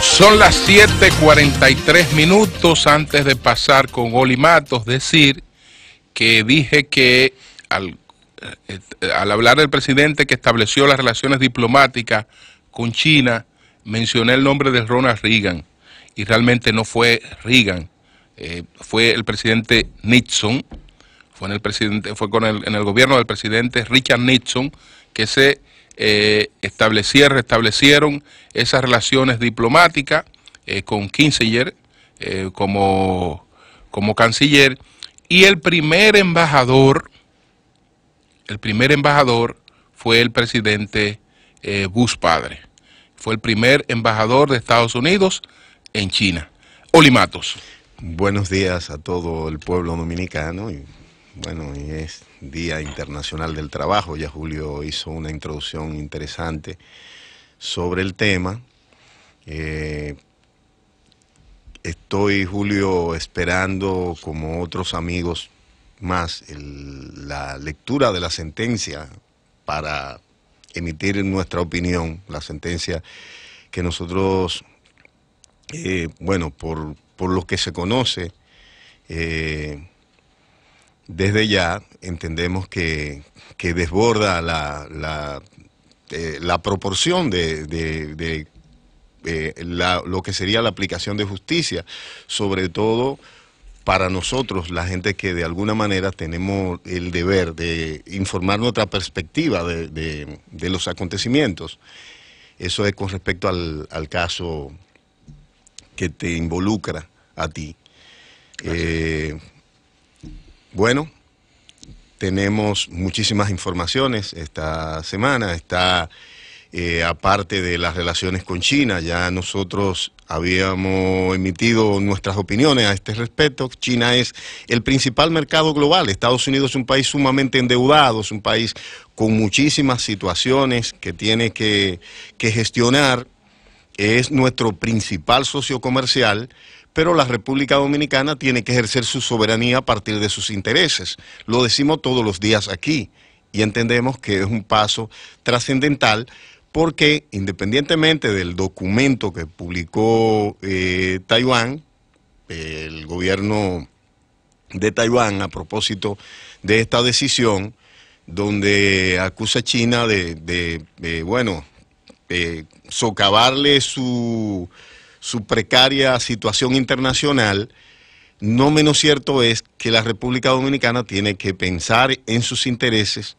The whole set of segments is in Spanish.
Son las 7:43 minutos antes de pasar con Olimatos. Decir que dije que eh, al, hablar del presidente que estableció las relaciones diplomáticas con China, mencioné el nombre de Ronald Reagan y realmente no fue Reagan, eh, fue el presidente Nixon, fue, en el presidente, fue con el, en el gobierno del presidente Richard Nixon que se eh, establecieron, restablecieron esas relaciones diplomáticas eh, con Kissinger eh, como, como canciller y el primer embajador, el primer embajador fue el presidente Bush padre, fue el primer embajador de Estados Unidos en China. Olimatos. Buenos días a todo el pueblo dominicano y bueno, es Día Internacional del Trabajo. Ya Julio hizo una introducción interesante sobre el tema. Eh, estoy, Julio, esperando, como otros amigos más, la lectura de la sentencia para emitir nuestra opinión, la sentencia que nosotros, eh, bueno, por, por, lo que se conoce, eh, desde ya entendemos que, desborda eh, la, proporción de, eh, lo que sería la aplicación de justicia, sobre todo para nosotros, la gente que de alguna manera tenemos el deber de informar nuestra perspectiva de, los acontecimientos. Eso es con respecto al, caso que te involucra a ti. Bueno, tenemos muchísimas informaciones esta semana. Está, eh, aparte de las relaciones con China, ya nosotros habíamos emitido nuestras opiniones a este respecto. China es el principal mercado global. Estados Unidos es un país sumamente endeudado, es un país con muchísimas situaciones que tiene que gestionar. Es nuestro principal socio comercial pero la República Dominicana tiene que ejercer su soberanía a partir de sus intereses. Lo decimos todos los días aquí y entendemos que es un paso trascendental porque independientemente del documento que publicó eh, Taiwán, el gobierno de Taiwán a propósito de esta decisión, donde acusa a China de, bueno, eh, socavarle su su precaria situación internacional, no menos cierto es que la República Dominicana tiene que pensar en sus intereses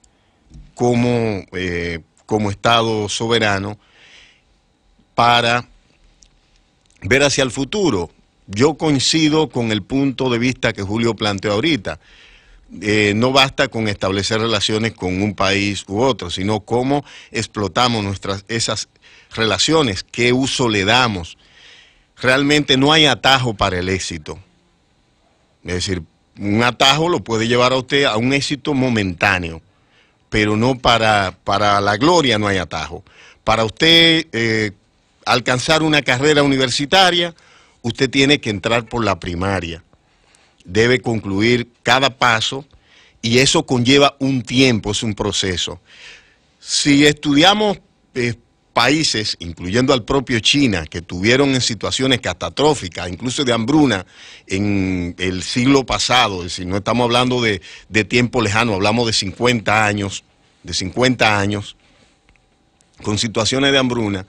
como, eh, como Estado soberano para ver hacia el futuro. Yo coincido con el punto de vista que Julio planteó ahorita. Eh, no basta con establecer relaciones con un país u otro, sino cómo explotamos nuestras, esas relaciones, qué uso le damos, realmente no hay atajo para el éxito. Es decir, un atajo lo puede llevar a usted a un éxito momentáneo, pero no para, para la gloria no hay atajo. Para usted eh, alcanzar una carrera universitaria, usted tiene que entrar por la primaria. Debe concluir cada paso y eso conlleva un tiempo, es un proceso. Si estudiamos eh, países, incluyendo al propio China, que tuvieron en situaciones catastróficas, incluso de hambruna, en el siglo pasado, es decir, no estamos hablando de, tiempo lejano, hablamos de 50 años, de 50 años, con situaciones de hambruna,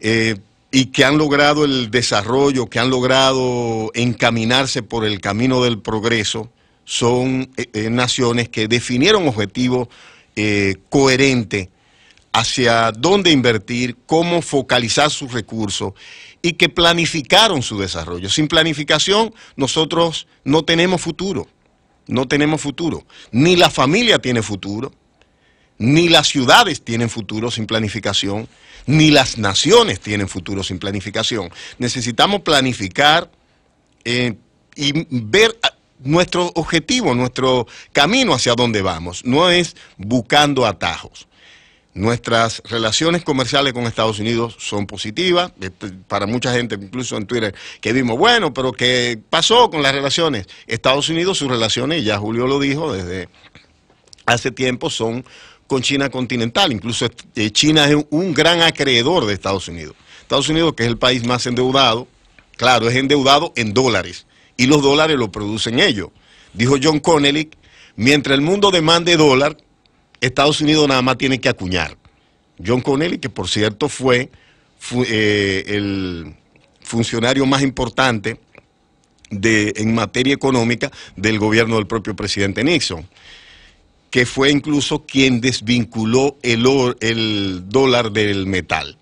eh, y que han logrado el desarrollo, que han logrado encaminarse por el camino del progreso, son eh, eh, naciones que definieron objetivos coherentes hacia dónde invertir, cómo focalizar sus recursos y que planificaron su desarrollo. Sin planificación nosotros no tenemos futuro, no tenemos futuro. Ni la familia tiene futuro, ni las ciudades tienen futuro sin planificación, ni las naciones tienen futuro sin planificación. Necesitamos planificar eh, y ver ah, nuestro objetivo, nuestro camino hacia dónde vamos. No es buscando atajos. Nuestras relaciones comerciales con Estados Unidos son positivas. Este, para mucha gente, incluso en Twitter, que vimos, bueno, pero ¿qué pasó con las relaciones? Estados Unidos, sus relaciones, ya Julio lo dijo desde hace tiempo, son con China continental. Incluso eh, China es un gran acreedor de Estados Unidos. Estados Unidos, que es el país más endeudado, claro, es endeudado en dólares. Y los dólares lo producen ellos. Dijo John Connelly, mientras el mundo demande dólar, Estados Unidos nada más tiene que acuñar. John Connelly, que por cierto fue eh, el funcionario más importante en materia económica del gobierno del propio presidente Nixon, que fue incluso quien desvinculó el, dólar del metal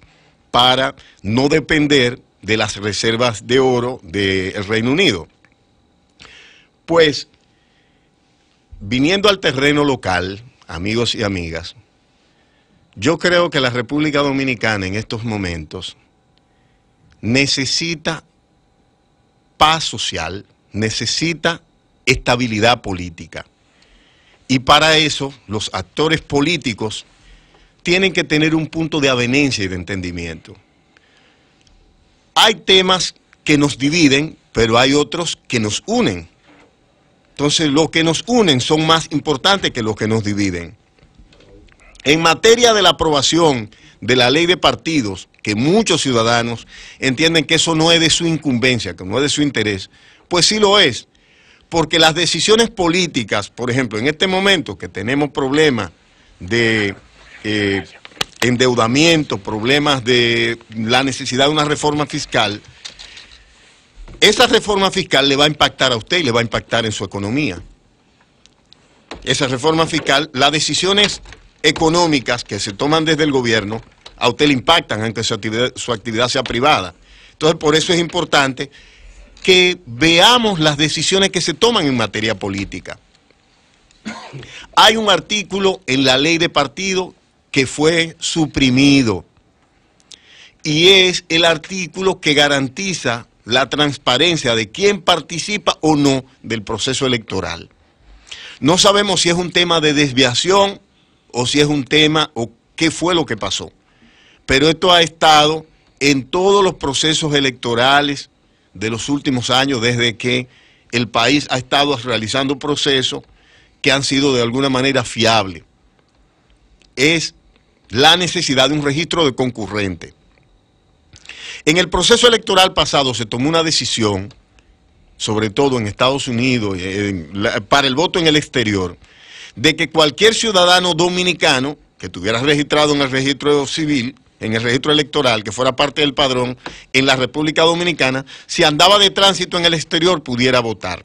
para no depender de las reservas de oro del Reino Unido. Pues, viniendo al terreno local, amigos y amigas, yo creo que la República Dominicana en estos momentos necesita paz social, necesita estabilidad política. Y para eso los actores políticos tienen que tener un punto de avenencia y de entendimiento. Hay temas que nos dividen, pero hay otros que nos unen. Entonces, los que nos unen son más importantes que los que nos dividen. En materia de la aprobación de la ley de partidos, que muchos ciudadanos entienden que eso no es de su incumbencia, que no es de su interés, pues sí lo es, porque las decisiones políticas, por ejemplo, en este momento que tenemos problemas de eh, endeudamiento, problemas de la necesidad de una reforma fiscal, esa reforma fiscal le va a impactar a usted y le va a impactar en su economía. Esa reforma fiscal, las decisiones económicas que se toman desde el gobierno, a usted le impactan aunque su actividad, su actividad sea privada. Entonces, por eso es importante que veamos las decisiones que se toman en materia política. Hay un artículo en la ley de partido que fue suprimido y es el artículo que garantiza la transparencia de quién participa o no del proceso electoral. No sabemos si es un tema de desviación o si es un tema o qué fue lo que pasó. Pero esto ha estado en todos los procesos electorales de los últimos años, desde que el país ha estado realizando procesos que han sido de alguna manera fiables. Es la necesidad de un registro de concurrente. En el proceso electoral pasado se tomó una decisión, sobre todo en Estados Unidos, eh, para el voto en el exterior, de que cualquier ciudadano dominicano que estuviera registrado en el registro civil, en el registro electoral, que fuera parte del padrón, en la República Dominicana, si andaba de tránsito en el exterior pudiera votar.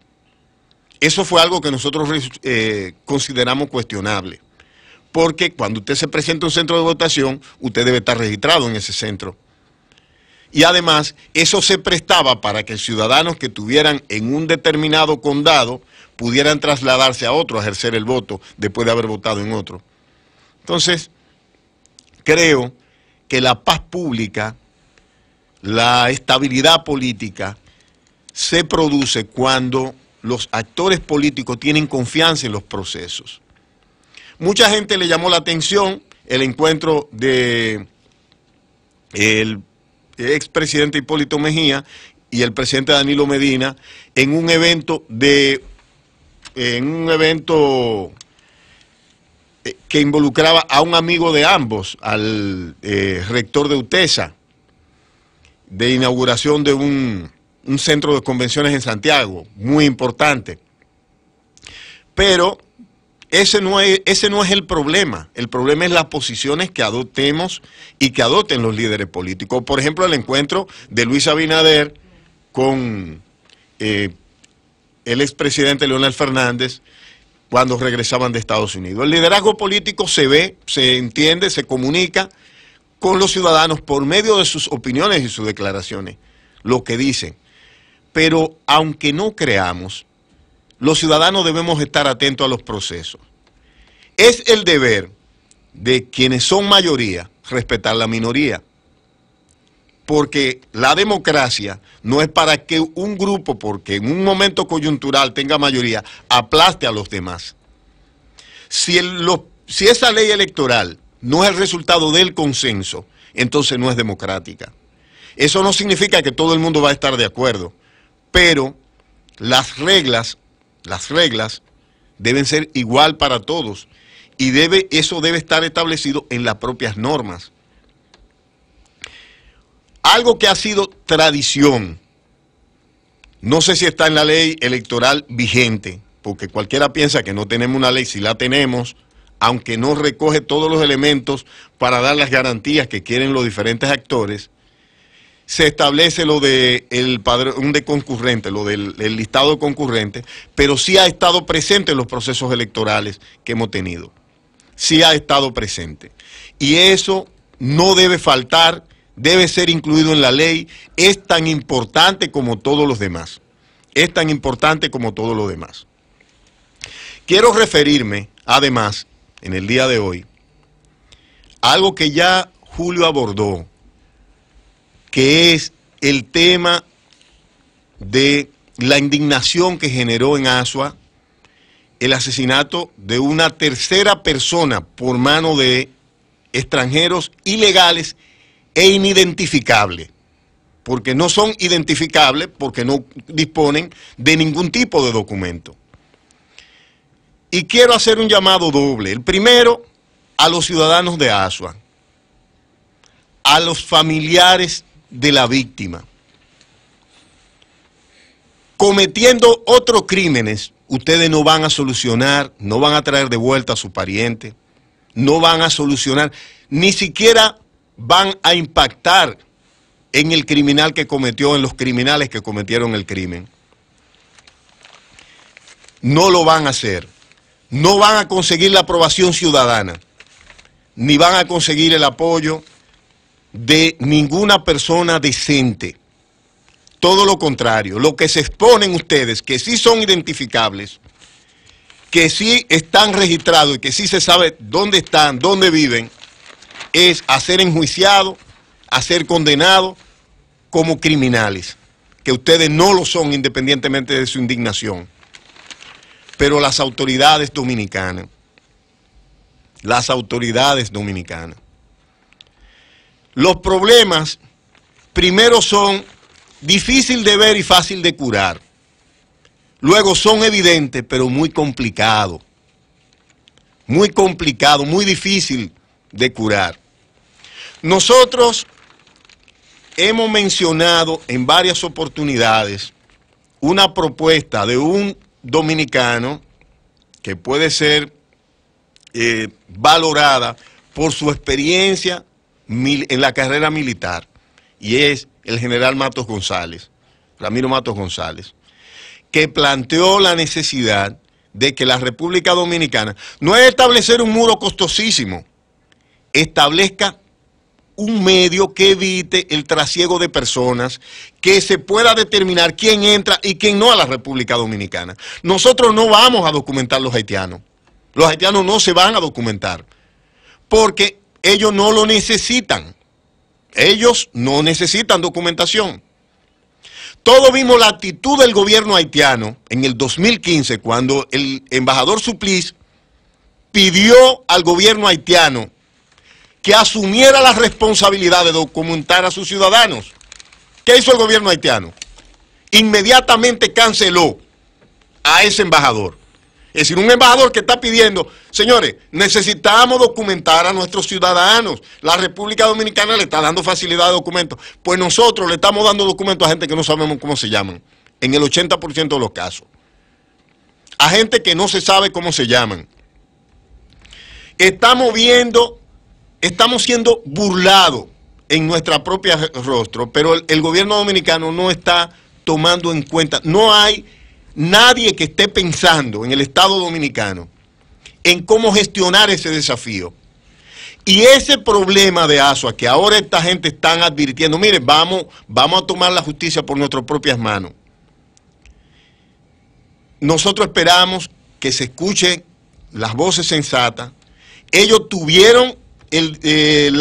Eso fue algo que nosotros eh, consideramos cuestionable porque cuando usted se presenta a un centro de votación, usted debe estar registrado en ese centro y además, eso se prestaba para que ciudadanos que tuvieran en un determinado condado pudieran trasladarse a otro a ejercer el voto después de haber votado en otro. Entonces, creo que la paz pública, la estabilidad política, se produce cuando los actores políticos tienen confianza en los procesos. Mucha gente le llamó la atención el encuentro de el expresidente Hipólito Mejía y el presidente Danilo Medina en un evento de en un evento eh, que involucraba a un amigo de ambos, al eh, rector de UTESA, de inauguración de un, un centro de convenciones en Santiago, muy importante. Pero ese no, es, ese no es el problema. El problema es las posiciones que adoptemos y que adopten los líderes políticos. Por ejemplo, el encuentro de Luis Abinader con eh, el expresidente Leonel Fernández cuando regresaban de Estados Unidos. El liderazgo político se ve, se entiende, se comunica con los ciudadanos por medio de sus opiniones y sus declaraciones, lo que dicen. Pero aunque no creamos, los ciudadanos debemos estar atentos a los procesos. Es el deber de quienes son mayoría respetar la minoría. Porque la democracia no es para que un grupo, porque en un momento coyuntural tenga mayoría, aplaste a los demás. Si, si esa ley electoral no es el resultado del consenso, entonces no es democrática. Eso no significa que todo el mundo va a estar de acuerdo, pero las reglas las reglas deben ser igual para todos y debe, eso debe estar establecido en las propias normas. Algo que ha sido tradición, no sé si está en la ley electoral vigente, porque cualquiera piensa que no tenemos una ley, si la tenemos, aunque no recoge todos los elementos para dar las garantías que quieren los diferentes actores, se establece lo de el de lo del listado de pero sí ha estado presente en los procesos electorales que hemos tenido. Sí ha estado presente. Y eso no debe faltar, debe ser incluido en la ley, es tan importante como todos los demás. Es tan importante como todos los demás. Quiero referirme, además, en el día de hoy, a algo que ya Julio abordó que es el tema de la indignación que generó en Asua el asesinato de una tercera persona por mano de extranjeros ilegales e inidentificables, porque no son identificables, porque no disponen de ningún tipo de documento. Y quiero hacer un llamado doble. El primero, a los ciudadanos de Asua, a los familiares de la víctima. Cometiendo otros crímenes, ustedes no van a solucionar, no van a traer de vuelta a su pariente, no van a solucionar, ni siquiera van a impactar en el criminal que cometió, en los criminales que cometieron el crimen. No lo van a hacer. No van a conseguir la aprobación ciudadana, ni van a conseguir el apoyo de ninguna persona decente. Todo lo contrario, lo que se exponen ustedes, que sí son identificables, que sí están registrados y que sí se sabe dónde están, dónde viven, es a ser enjuiciados, a ser condenados como criminales, que ustedes no lo son independientemente de su indignación. Pero las autoridades dominicanas, las autoridades dominicanas, los problemas primero son difícil de ver y fácil de curar. Luego son evidentes, pero muy complicados. Muy complicado, muy difícil de curar. Nosotros hemos mencionado en varias oportunidades una propuesta de un dominicano que puede ser eh, valorada por su experiencia en la carrera militar y es el general Matos González, Ramiro Matos González, que planteó la necesidad de que la República Dominicana no es establecer un muro costosísimo, establezca un medio que evite el trasiego de personas, que se pueda determinar quién entra y quién no a la República Dominicana. Nosotros no vamos a documentar los haitianos. Los haitianos no se van a documentar. Porque ellos no lo necesitan. Ellos no necesitan documentación. Todo vimos la actitud del gobierno haitiano en el 2015 cuando el embajador Suplice pidió al gobierno haitiano que asumiera la responsabilidad de documentar a sus ciudadanos. ¿Qué hizo el gobierno haitiano? Inmediatamente canceló a ese embajador. Es decir, un embajador que está pidiendo, señores, necesitamos documentar a nuestros ciudadanos. La República Dominicana le está dando facilidad de documentos. Pues nosotros le estamos dando documentos a gente que no sabemos cómo se llaman, en el 80% de los casos. A gente que no se sabe cómo se llaman. Estamos viendo, estamos siendo burlados en nuestra propia rostro, pero el gobierno dominicano no está tomando en cuenta, no hay nadie que esté pensando en el Estado Dominicano en cómo gestionar ese desafío. Y ese problema de ASUA que ahora esta gente está advirtiendo, mire, vamos, vamos a tomar la justicia por nuestras propias manos. Nosotros esperamos que se escuchen las voces sensatas. Ellos tuvieron eh,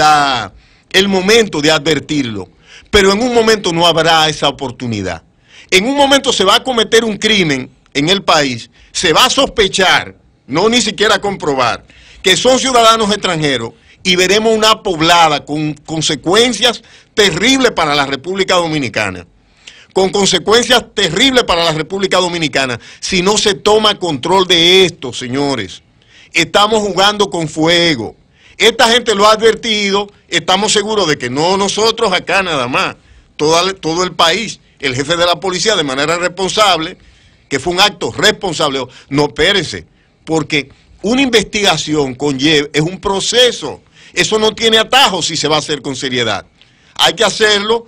el momento de advertirlo, pero en un momento no habrá esa oportunidad en un momento se va a cometer un crimen en el país, se va a sospechar, no ni siquiera comprobar, que son ciudadanos extranjeros y veremos una poblada con consecuencias terribles para la República Dominicana con consecuencias terribles para la República Dominicana si no se toma control de esto, señores. Estamos jugando con fuego. Esta gente lo ha advertido, estamos seguros de que no nosotros acá nada más, todo, todo el país el jefe de la policía de manera responsable, que fue un acto responsable. No, perece, porque una investigación conlleva, es un proceso. Eso no tiene atajos si se va a hacer con seriedad. Hay que hacerlo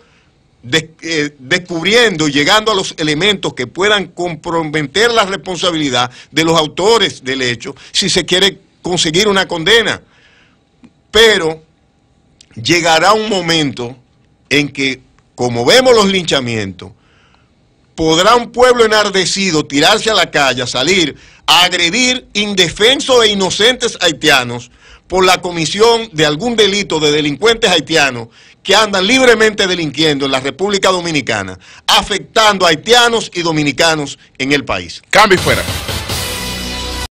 eh, descubriendo y llegando a los elementos que puedan comprometer la responsabilidad de los autores del hecho si se quiere conseguir una condena. Pero llegará un momento en que como vemos los linchamientos, ¿podrá un pueblo enardecido tirarse a la calle, salir, a agredir indefensos e inocentes haitianos por la comisión de algún delito de delincuentes haitianos que andan libremente delinquiendo en la República Dominicana, afectando a haitianos y dominicanos en el país? Cambio fuera.